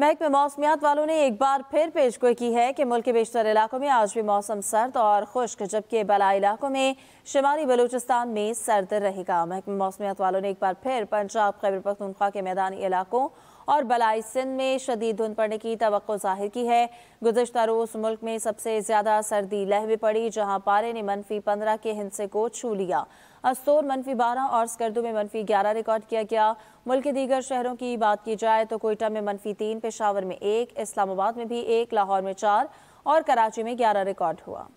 महकमे मौसमियात वालों ने एक बार फिर पेश गोई की है कि मुल्क के बेशतर इलाकों में आज भी मौसम सर्द और खुश्क जबकि बलाई इलाकों में शुमाली बलूचिस्तान में सर्द रहेगा महकमे मौसमियात वालों ने एक बार फिर पंजाब खैबर पख्तूनख्वा के मैदानी इलाकों और बलाई सिंध में शदीद धुंध पड़ने की तो जाहिर की है गुजशत रोज़ मुल्क में सबसे ज़्यादा सर्दी लहवे पड़ी जहाँ पारे ने मनफी पंद्रह के हिंसे को छू लिया अस्तोर मनफी बारह और स्कर्दू में मनफी ग्यारह रिकॉर्ड किया गया मुल्क के दीगर शहरों की बात की जाए तो कोयटा में मनफी तीन पेशावर में एक इस्लामाबाद में भी एक लाहौर में चार और कराची में ग्यारह रिकॉर्ड हुआ